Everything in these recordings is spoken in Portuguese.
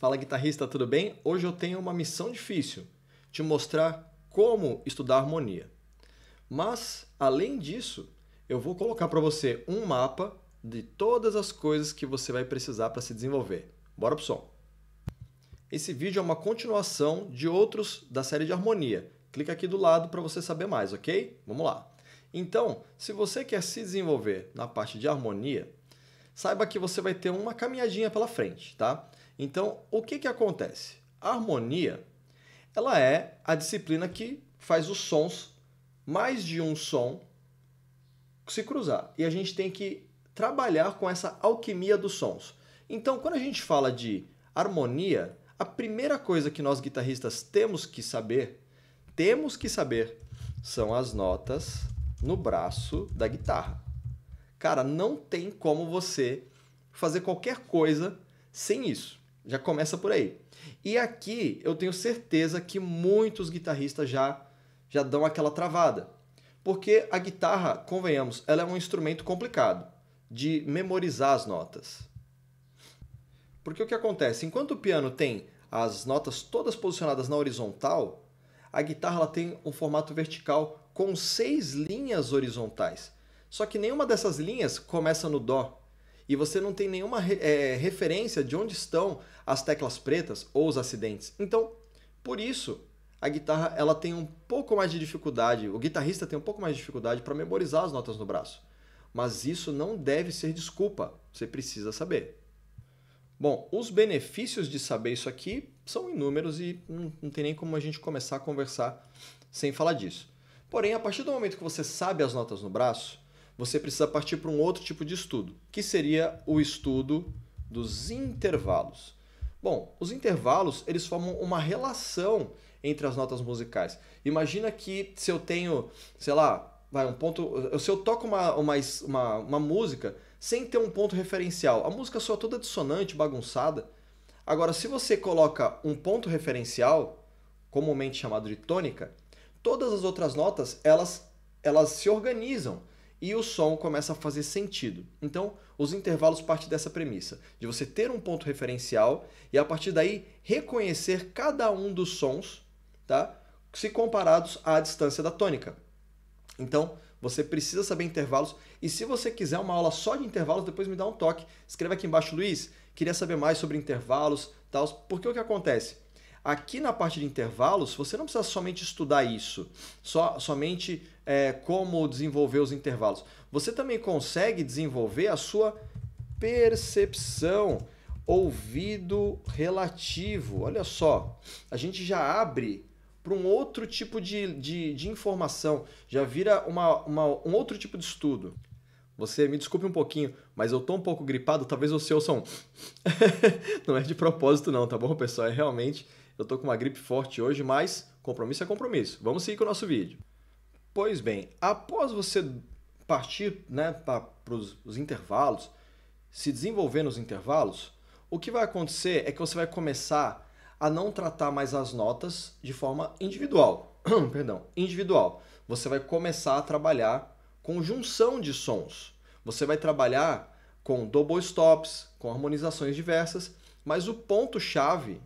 Fala guitarrista, tudo bem? Hoje eu tenho uma missão difícil: te mostrar como estudar harmonia. Mas, além disso, eu vou colocar para você um mapa de todas as coisas que você vai precisar para se desenvolver. Bora pro som! Esse vídeo é uma continuação de outros da série de harmonia. Clica aqui do lado para você saber mais, ok? Vamos lá! Então, se você quer se desenvolver na parte de harmonia, saiba que você vai ter uma caminhadinha pela frente, tá? Então, o que, que acontece? A harmonia ela é a disciplina que faz os sons, mais de um som, se cruzar. E a gente tem que trabalhar com essa alquimia dos sons. Então, quando a gente fala de harmonia, a primeira coisa que nós guitarristas temos que saber, temos que saber, são as notas no braço da guitarra. Cara, não tem como você fazer qualquer coisa sem isso. Já começa por aí. E aqui eu tenho certeza que muitos guitarristas já já dão aquela travada. Porque a guitarra, convenhamos, ela é um instrumento complicado de memorizar as notas. Porque o que acontece? Enquanto o piano tem as notas todas posicionadas na horizontal, a guitarra ela tem um formato vertical com seis linhas horizontais. Só que nenhuma dessas linhas começa no Dó e você não tem nenhuma é, referência de onde estão as teclas pretas ou os acidentes. Então, por isso, a guitarra ela tem um pouco mais de dificuldade, o guitarrista tem um pouco mais de dificuldade para memorizar as notas no braço. Mas isso não deve ser desculpa, você precisa saber. Bom, os benefícios de saber isso aqui são inúmeros e não tem nem como a gente começar a conversar sem falar disso. Porém, a partir do momento que você sabe as notas no braço, você precisa partir para um outro tipo de estudo, que seria o estudo dos intervalos. Bom, os intervalos eles formam uma relação entre as notas musicais. Imagina que se eu tenho, sei lá, vai um ponto, se eu toco uma, uma, uma, uma música sem ter um ponto referencial, a música soa toda dissonante, bagunçada. Agora, se você coloca um ponto referencial, comumente chamado de tônica, todas as outras notas elas elas se organizam e o som começa a fazer sentido. Então, os intervalos partem dessa premissa, de você ter um ponto referencial e a partir daí reconhecer cada um dos sons, tá? Se comparados à distância da tônica. Então, você precisa saber intervalos e se você quiser uma aula só de intervalos, depois me dá um toque. Escreva aqui embaixo, Luiz, queria saber mais sobre intervalos, tal, porque o que acontece? Aqui na parte de intervalos, você não precisa somente estudar isso, só, somente é, como desenvolver os intervalos. Você também consegue desenvolver a sua percepção, ouvido relativo. Olha só, a gente já abre para um outro tipo de, de, de informação, já vira uma, uma, um outro tipo de estudo. Você me desculpe um pouquinho, mas eu tô um pouco gripado, talvez você ouça um. não é de propósito, não, tá bom, pessoal? É realmente eu tô com uma gripe forte hoje, mas compromisso é compromisso. Vamos seguir com o nosso vídeo. Pois bem, após você partir né, para os intervalos, se desenvolver nos intervalos, o que vai acontecer é que você vai começar a não tratar mais as notas de forma individual. Perdão, individual. Você vai começar a trabalhar com junção de sons. Você vai trabalhar com double stops, com harmonizações diversas, mas o ponto chave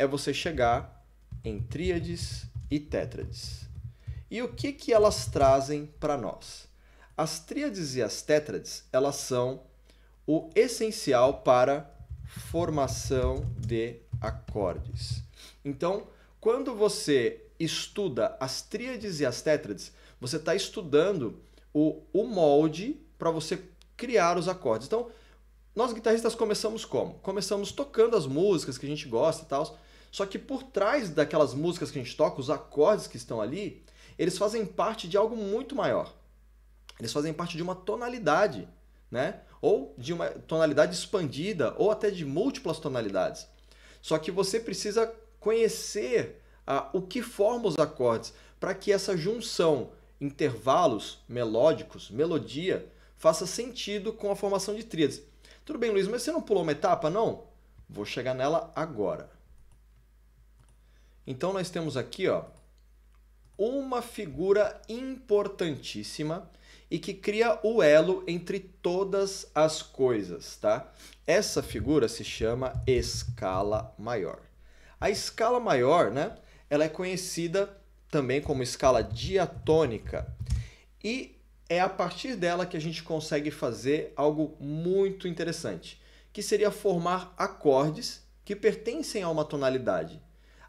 é você chegar em tríades e tétrades. E o que, que elas trazem para nós? As tríades e as tétrades, elas são o essencial para formação de acordes. Então, quando você estuda as tríades e as tétrades, você está estudando o, o molde para você criar os acordes. Então, nós guitarristas começamos como? Começamos tocando as músicas que a gente gosta e tal, só que por trás daquelas músicas que a gente toca, os acordes que estão ali, eles fazem parte de algo muito maior. Eles fazem parte de uma tonalidade, né? Ou de uma tonalidade expandida, ou até de múltiplas tonalidades. Só que você precisa conhecer ah, o que forma os acordes para que essa junção, intervalos melódicos, melodia, faça sentido com a formação de tríades. Tudo bem, Luiz, mas você não pulou uma etapa, não? Vou chegar nela agora. Então nós temos aqui, ó, uma figura importantíssima e que cria o elo entre todas as coisas, tá? Essa figura se chama escala maior. A escala maior, né, ela é conhecida também como escala diatônica e é a partir dela que a gente consegue fazer algo muito interessante, que seria formar acordes que pertencem a uma tonalidade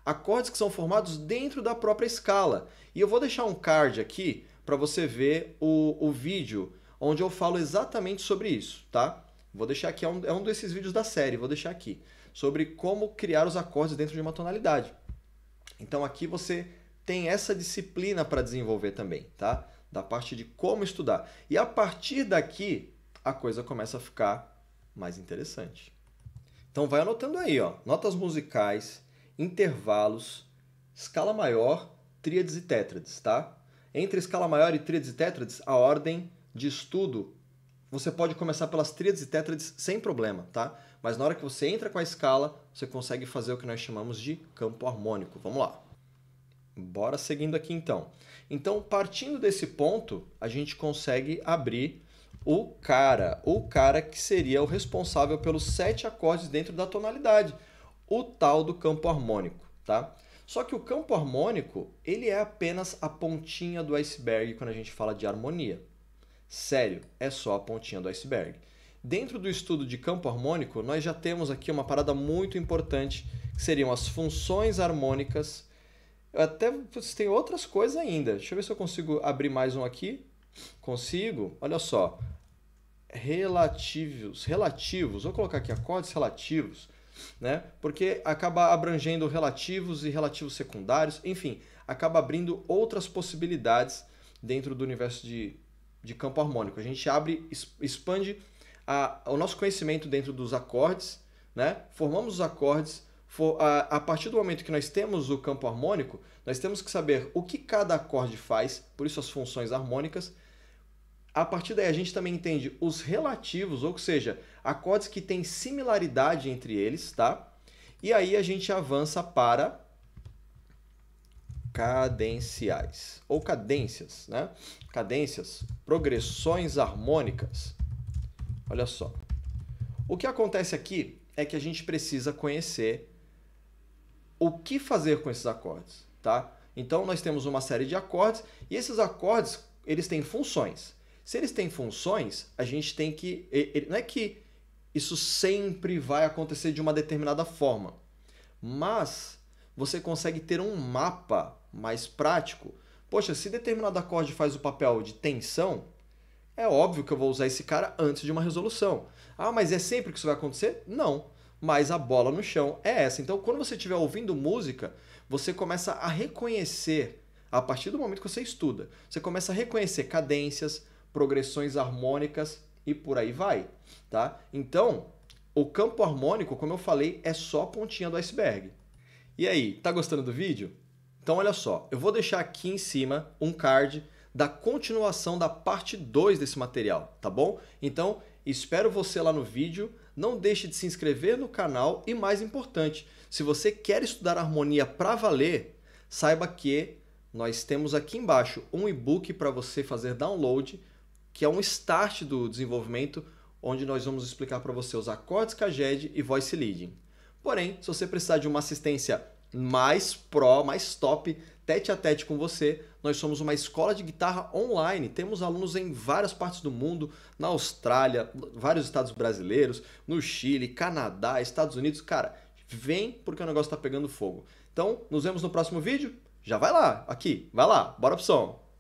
acordes que são formados dentro da própria escala. E eu vou deixar um card aqui para você ver o, o vídeo onde eu falo exatamente sobre isso, tá? Vou deixar aqui, é um, é um desses vídeos da série, vou deixar aqui, sobre como criar os acordes dentro de uma tonalidade. Então aqui você tem essa disciplina para desenvolver também, tá? Da parte de como estudar. E a partir daqui, a coisa começa a ficar mais interessante. Então vai anotando aí, ó, notas musicais, intervalos, escala maior, tríades e tétrades, tá? Entre escala maior e tríades e tétrades, a ordem de estudo, você pode começar pelas tríades e tétrades sem problema, tá? Mas na hora que você entra com a escala, você consegue fazer o que nós chamamos de campo harmônico. Vamos lá. Bora seguindo aqui então. Então, partindo desse ponto, a gente consegue abrir o cara, o cara que seria o responsável pelos sete acordes dentro da tonalidade o tal do campo harmônico, tá? Só que o campo harmônico, ele é apenas a pontinha do iceberg quando a gente fala de harmonia. Sério, é só a pontinha do iceberg. Dentro do estudo de campo harmônico, nós já temos aqui uma parada muito importante, que seriam as funções harmônicas. Até tem outras coisas ainda. Deixa eu ver se eu consigo abrir mais um aqui. Consigo? Olha só. Relativos, relativos. Vou colocar aqui acordes relativos né? Porque acaba abrangendo relativos e relativos secundários, enfim, acaba abrindo outras possibilidades dentro do universo de, de campo harmônico. A gente abre, expande a, o nosso conhecimento dentro dos acordes, né? Formamos os acordes. For, a, a partir do momento que nós temos o campo harmônico, nós temos que saber o que cada acorde faz, por isso as funções harmônicas, a partir daí a gente também entende os relativos, ou seja, acordes que têm similaridade entre eles, tá? E aí a gente avança para cadenciais ou cadências, né? Cadências, progressões harmônicas. Olha só. O que acontece aqui é que a gente precisa conhecer o que fazer com esses acordes, tá? Então nós temos uma série de acordes e esses acordes, eles têm funções. Se eles têm funções, a gente tem que. não é que isso sempre vai acontecer de uma determinada forma, mas você consegue ter um mapa mais prático. Poxa, se determinado acorde faz o papel de tensão, é óbvio que eu vou usar esse cara antes de uma resolução. Ah, mas é sempre que isso vai acontecer? Não. Mas a bola no chão é essa. Então, quando você estiver ouvindo música, você começa a reconhecer, a partir do momento que você estuda, você começa a reconhecer cadências, progressões harmônicas e por aí vai, tá? Então, o campo harmônico, como eu falei, é só a pontinha do iceberg. E aí, tá gostando do vídeo? Então olha só, eu vou deixar aqui em cima um card da continuação da parte 2 desse material, tá bom? Então, espero você lá no vídeo. Não deixe de se inscrever no canal e mais importante, se você quer estudar harmonia para valer, saiba que nós temos aqui embaixo um e-book para você fazer download que é um start do desenvolvimento, onde nós vamos explicar para você os acordes Caged e Voice Leading. Porém, se você precisar de uma assistência mais pro, mais top, tete a tete com você. Nós somos uma escola de guitarra online. Temos alunos em várias partes do mundo, na Austrália, vários estados brasileiros, no Chile, Canadá, Estados Unidos. Cara, vem porque o negócio está pegando fogo. Então, nos vemos no próximo vídeo. Já vai lá, aqui, vai lá, bora pro som.